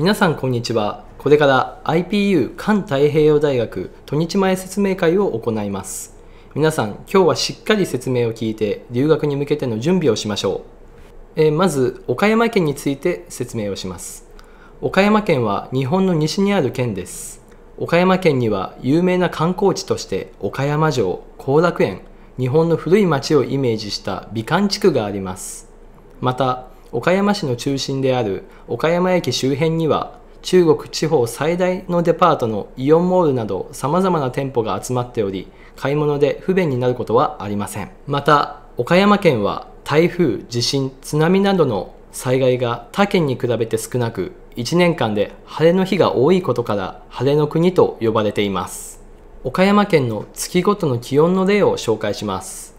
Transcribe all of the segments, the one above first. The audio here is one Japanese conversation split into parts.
皆さんこんにちはこれから IPU 環太平洋大学土日前説明会を行います皆さん今日はしっかり説明を聞いて留学に向けての準備をしましょう、えー、まず岡山県について説明をします岡山県は日本の西にある県です岡山県には有名な観光地として岡山城後楽園日本の古い町をイメージした美観地区がありますまた岡山市の中心である岡山駅周辺には中国地方最大のデパートのイオンモールなどさまざまな店舗が集まっており買い物で不便になることはありませんまた岡山県は台風地震津波などの災害が他県に比べて少なく1年間で晴れの日が多いことから晴れの国と呼ばれています岡山県の月ごとの気温の例を紹介します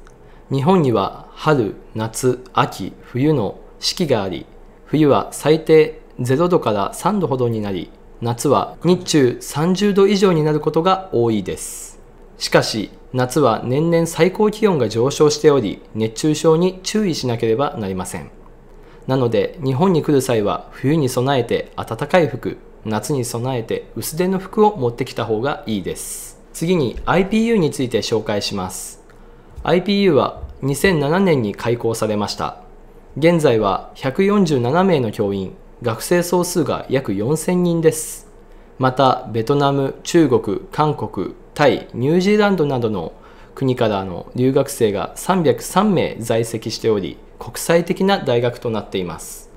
日本には春夏秋冬の四季があり冬は最低0度から3度ほどになり夏は日中30度以上になることが多いですしかし夏は年々最高気温が上昇しており熱中症に注意しなければなりませんなので日本に来る際は冬に備えて暖かい服夏に備えて薄手の服を持ってきた方がいいです次に IPU について紹介します IPU は2007年に開校されました現在は147名の教員、学生総数が約4000人です。また、ベトナム、中国、韓国、タイ、ニュージーランドなどの国からの留学生が303名在籍しており、国際的な大学となっています。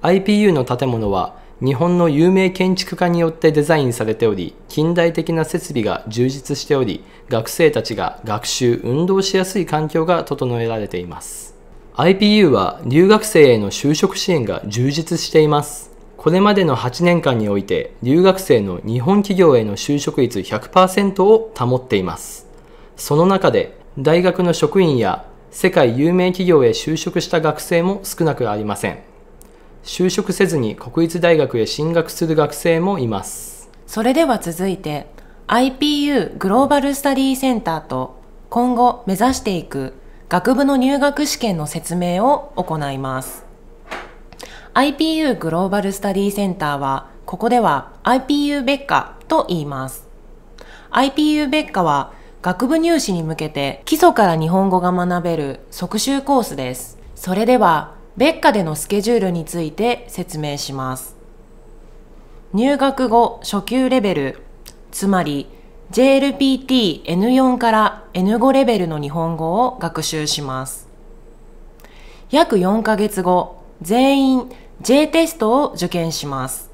IPU の建物は日本の有名建築家によってデザインされており、近代的な設備が充実しており、学生たちが学習、運動しやすい環境が整えられています。IPU は留学生への就職支援が充実しています。これまでの8年間において留学生の日本企業への就職率100%を保っています。その中で大学の職員や世界有名企業へ就職した学生も少なくありません。就職せずに国立大学へ進学する学生もいます。それでは続いて IPU グローバルスタディセンターと今後目指していく学部の入学試験の説明を行います。IPU グローバルスタディセンターは、ここでは IPU 別科と言います。IPU 別科は、学部入試に向けて基礎から日本語が学べる即習コースです。それでは、別科でのスケジュールについて説明します。入学後初級レベル、つまり JLPT N4 から N5 レベルの日本語を学習します。約4ヶ月後、全員 J テストを受験します。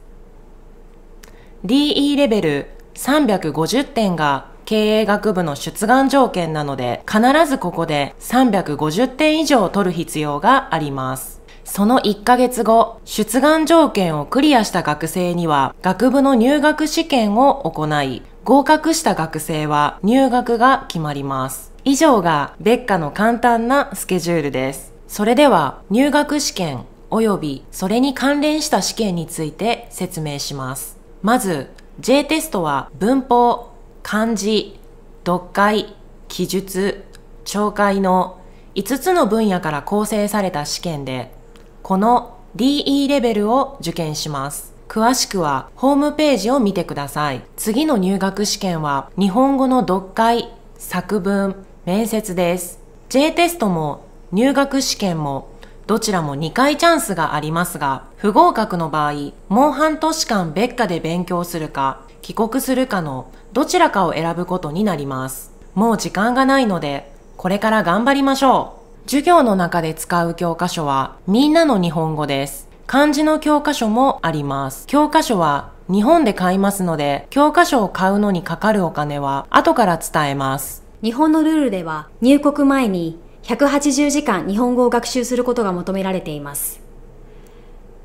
DE レベル350点が経営学部の出願条件なので、必ずここで350点以上取る必要があります。その1ヶ月後、出願条件をクリアした学生には、学部の入学試験を行い、合格した学生は入学が決まります。以上が別科の簡単なスケジュールです。それでは入学試験及びそれに関連した試験について説明します。まず J テストは文法、漢字、読解、記述、聴解の5つの分野から構成された試験で、この DE レベルを受験します。詳しくはホームページを見てください。次の入学試験は日本語の読解、作文、面接です。J テストも入学試験もどちらも2回チャンスがありますが、不合格の場合、もう半年間別科で勉強するか、帰国するかのどちらかを選ぶことになります。もう時間がないので、これから頑張りましょう。授業の中で使う教科書は、みんなの日本語です。漢字の教科書もあります。教科書は日本で買いますので、教科書を買うのにかかるお金は後から伝えます。日本のルールでは入国前に180時間日本語を学習することが求められています。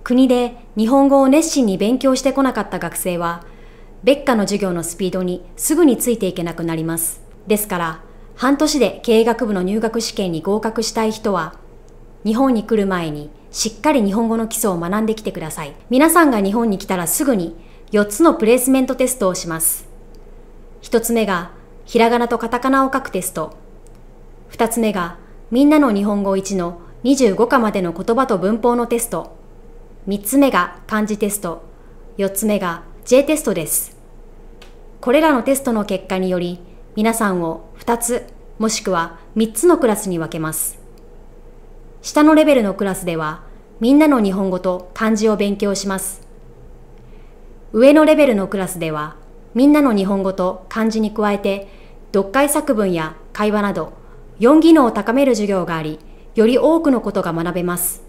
国で日本語を熱心に勉強してこなかった学生は、別科の授業のスピードにすぐについていけなくなります。ですから、半年で経営学部の入学試験に合格したい人は、日本に来る前にしっかり日本語の基礎を学んできてください。皆さんが日本に来たらすぐに4つのプレイスメントテストをします。1つ目が、ひらがなとカタカナを書くテスト。2つ目が、みんなの日本語1の25課までの言葉と文法のテスト。3つ目が漢字テスト。4つ目が J テストです。これらのテストの結果により、皆さんを2つ、もしくは3つのクラスに分けます。下のレベルのクラスでは、みんなの日本語と漢字を勉強します。上のレベルのクラスでは、みんなの日本語と漢字に加えて、読解作文や会話など、4技能を高める授業があり、より多くのことが学べます。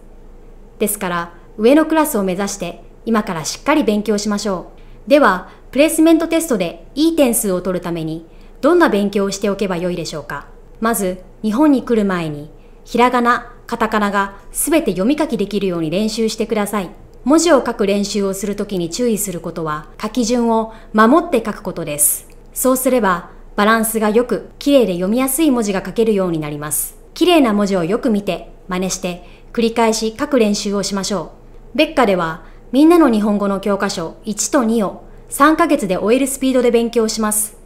ですから、上のクラスを目指して、今からしっかり勉強しましょう。では、プレイスメントテストでいい点数を取るために、どんな勉強をしておけばよいでしょうか。まず、日本に来る前に、ひらがな、カタカナが全て読み書きできるように練習してください。文字を書く練習をするときに注意することは書き順を守って書くことです。そうすればバランスがよく綺麗で読みやすい文字が書けるようになります。綺麗な文字をよく見て真似して繰り返し書く練習をしましょう。別科ではみんなの日本語の教科書1と2を3ヶ月で終えるスピードで勉強します。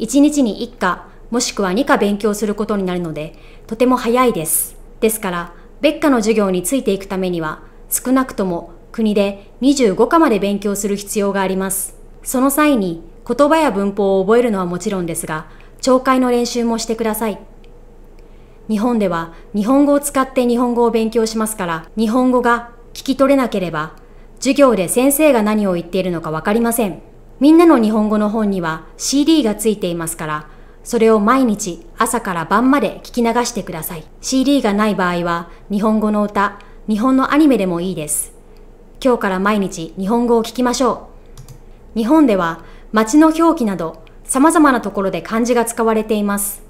1日に1課もしくは2科勉強することになるので、とても早いです。ですから、別科の授業についていくためには、少なくとも国で25科まで勉強する必要があります。その際に、言葉や文法を覚えるのはもちろんですが、懲戒の練習もしてください。日本では日本語を使って日本語を勉強しますから、日本語が聞き取れなければ、授業で先生が何を言っているのかわかりません。みんなの日本語の本には CD がついていますから、それを毎日朝から晩まで聞き流してください。CD がない場合は日本語の歌、日本のアニメでもいいです。今日から毎日日本語を聞きましょう。日本では街の表記など様々なところで漢字が使われています。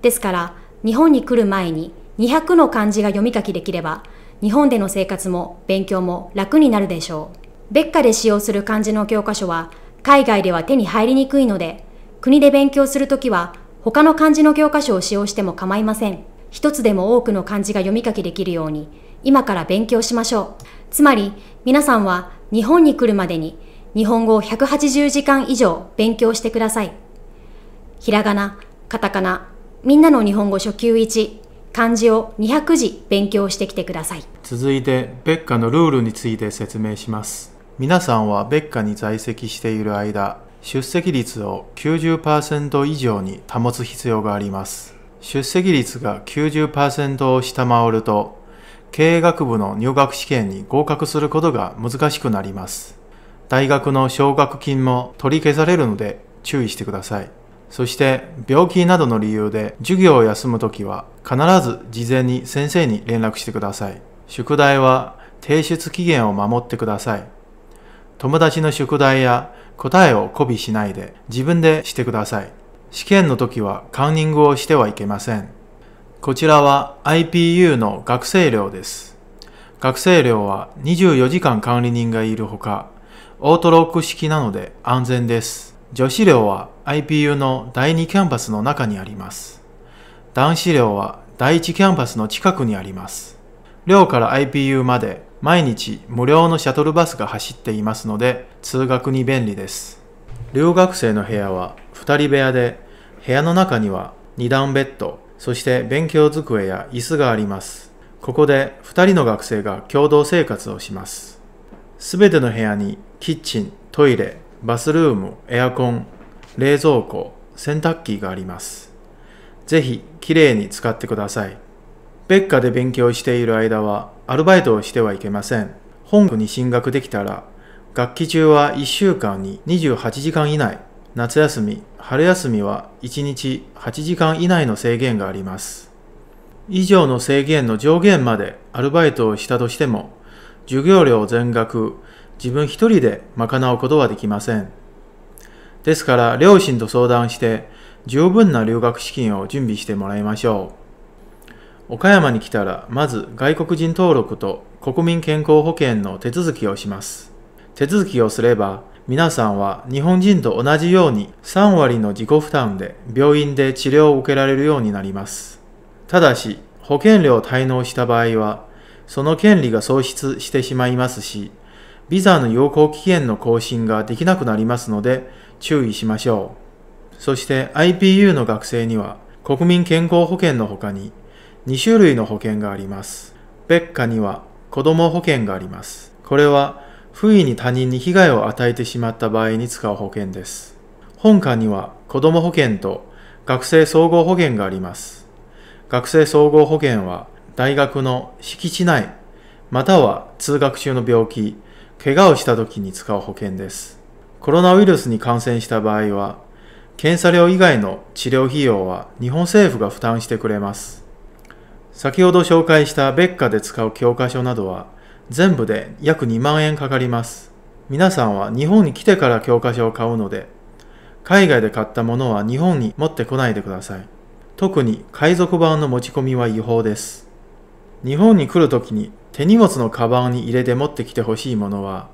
ですから日本に来る前に200の漢字が読み書きできれば日本での生活も勉強も楽になるでしょう。別科で使用する漢字の教科書は海外では手に入りにくいので国で勉強するときは、他の漢字の教科書を使用しても構いません。一つでも多くの漢字が読み書きできるように、今から勉強しましょう。つまり、皆さんは日本に来るまでに、日本語を180時間以上勉強してください。ひらがな、カタカナ、みんなの日本語初級1、漢字を200字勉強してきてください。続いて、別課のルールについて説明します。皆さんは別課に在籍している間、出席率を90%以上に保つ必要があります。出席率が90%を下回ると、経営学部の入学試験に合格することが難しくなります。大学の奨学金も取り消されるので注意してください。そして病気などの理由で授業を休むときは必ず事前に先生に連絡してください。宿題は提出期限を守ってください。友達の宿題や答えをコピしないで自分でしてください。試験の時はカンニングをしてはいけません。こちらは IPU の学生寮です。学生寮は24時間管理人がいるほか、オートロック式なので安全です。女子寮は IPU の第2キャンパスの中にあります。男子寮は第1キャンパスの近くにあります。寮から IPU まで毎日無料のシャトルバスが走っていますので、通学に便利です留学生の部屋は2人部屋で部屋の中には2段ベッドそして勉強机や椅子がありますここで2人の学生が共同生活をしますすべての部屋にキッチントイレバスルームエアコン冷蔵庫洗濯機がありますぜひきれいに使ってください別科で勉強している間はアルバイトをしてはいけません本部に進学できたら学期中は1週間に28時間以内、夏休み、春休みは1日8時間以内の制限があります。以上の制限の上限までアルバイトをしたとしても、授業料全額、自分一人で賄うことはできません。ですから両親と相談して十分な留学資金を準備してもらいましょう。岡山に来たらまず外国人登録と国民健康保険の手続きをします。手続きをすれば皆さんは日本人と同じように3割の自己負担で病院で治療を受けられるようになります。ただし、保険料を滞納した場合は、その権利が喪失してしまいますし、ビザの要項期限の更新ができなくなりますので注意しましょう。そして IPU の学生には国民健康保険の他に2種類の保険があります。別科には子供保険があります。これは不意に他人に被害を与えてしまった場合に使う保険です。本館には子供保険と学生総合保険があります。学生総合保険は大学の敷地内または通学中の病気、怪我をした時に使う保険です。コロナウイルスに感染した場合は、検査料以外の治療費用は日本政府が負担してくれます。先ほど紹介した別科で使う教科書などは、全部で約2万円かかります。皆さんは日本に来てから教科書を買うので、海外で買ったものは日本に持ってこないでください。特に海賊版の持ち込みは違法です。日本に来るときに手荷物のカバンに入れて持ってきてほしいものは、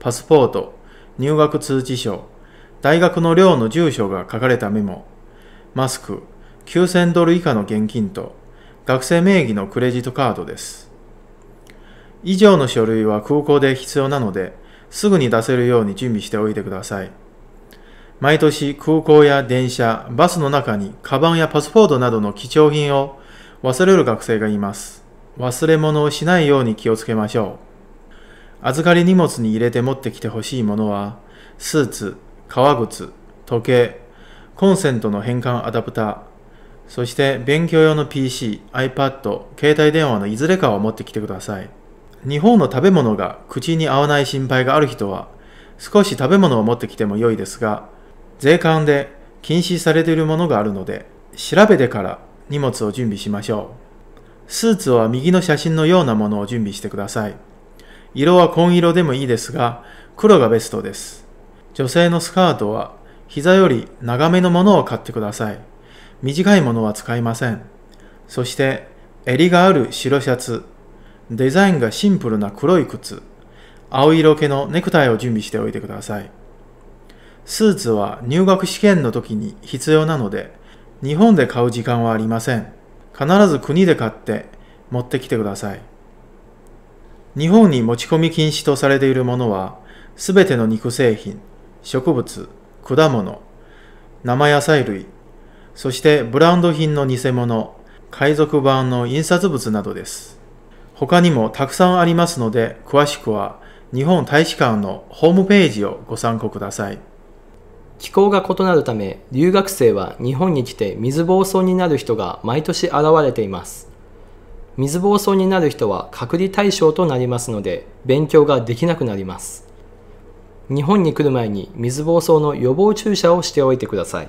パスポート、入学通知書、大学の寮の住所が書かれたメモ、マスク、9000ドル以下の現金と、学生名義のクレジットカードです。以上の書類は空港で必要なので、すぐに出せるように準備しておいてください。毎年空港や電車、バスの中にカバンやパスポートなどの貴重品を忘れる学生がいます。忘れ物をしないように気をつけましょう。預かり荷物に入れて持ってきてほしいものは、スーツ、革靴、時計、コンセントの変換アダプター、そして勉強用の PC、iPad、携帯電話のいずれかを持ってきてください。日本の食べ物が口に合わない心配がある人は少し食べ物を持ってきても良いですが税関で禁止されているものがあるので調べてから荷物を準備しましょうスーツは右の写真のようなものを準備してください色は紺色でもいいですが黒がベストです女性のスカートは膝より長めのものを買ってください短いものは使いませんそして襟がある白シャツデザインがシンプルな黒い靴、青色系のネクタイを準備しておいてください。スーツは入学試験の時に必要なので、日本で買う時間はありません。必ず国で買って持ってきてください。日本に持ち込み禁止とされているものは、すべての肉製品、植物、果物、生野菜類、そしてブランド品の偽物、海賊版の印刷物などです。他にもたくさんありますので、詳しくは日本大使館のホームページをご参考ください。気候が異なるため、留学生は日本に来て水暴走になる人が毎年現れています。水暴走になる人は隔離対象となりますので、勉強ができなくなります。日本に来る前に水暴走の予防注射をしておいてください。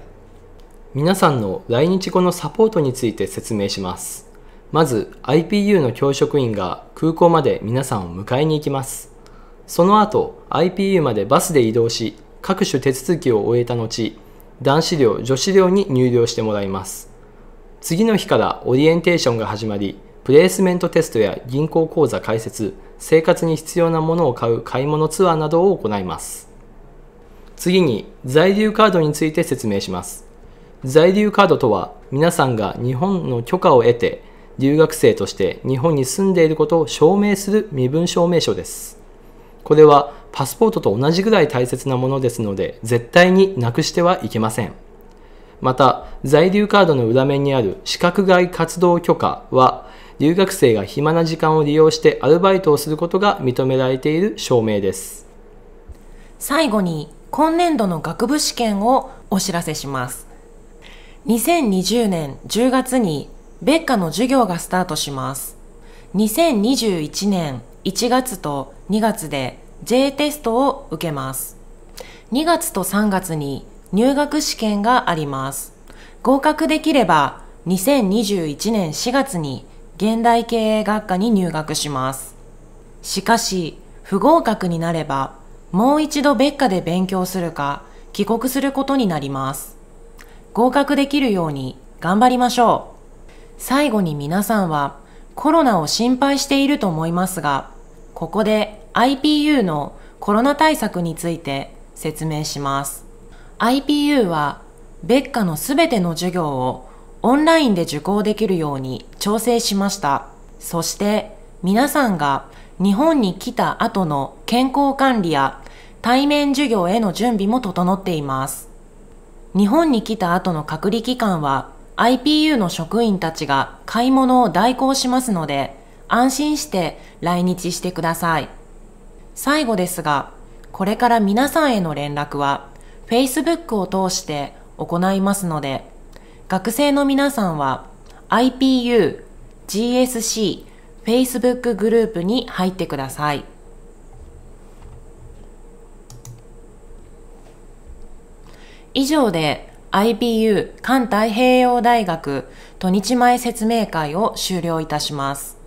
皆さんの来日後のサポートについて説明します。まず IPU の教職員が空港まで皆さんを迎えに行きますその後 IPU までバスで移動し各種手続きを終えた後男子寮女子寮に入寮してもらいます次の日からオリエンテーションが始まりプレイスメントテストや銀行口座開設生活に必要なものを買う買い物ツアーなどを行います次に在留カードについて説明します在留カードとは皆さんが日本の許可を得て留学生として日本に住んでいることを証明する身分証明書です。これはパスポートと同じぐらい大切なものですので、絶対になくしてはいけません。また、在留カードの裏面にある資格外活動許可は、留学生が暇な時間を利用してアルバイトをすることが認められている証明です。最後に、今年度の学部試験をお知らせします。2020年10月に別科の授業がスタートします。2021年1月と2月で J テストを受けます。2月と3月に入学試験があります。合格できれば2021年4月に現代経営学科に入学します。しかし、不合格になればもう一度別科で勉強するか帰国することになります。合格できるように頑張りましょう。最後に皆さんはコロナを心配していると思いますが、ここで IPU のコロナ対策について説明します。IPU は別科のすべての授業をオンラインで受講できるように調整しました。そして皆さんが日本に来た後の健康管理や対面授業への準備も整っています。日本に来た後の隔離期間は IPU の職員たちが買い物を代行しますので、安心して来日してください。最後ですが、これから皆さんへの連絡は Facebook を通して行いますので、学生の皆さんは IPU、GSC、Facebook グループに入ってください。以上で IBU 環太平洋大学土日前説明会を終了いたします。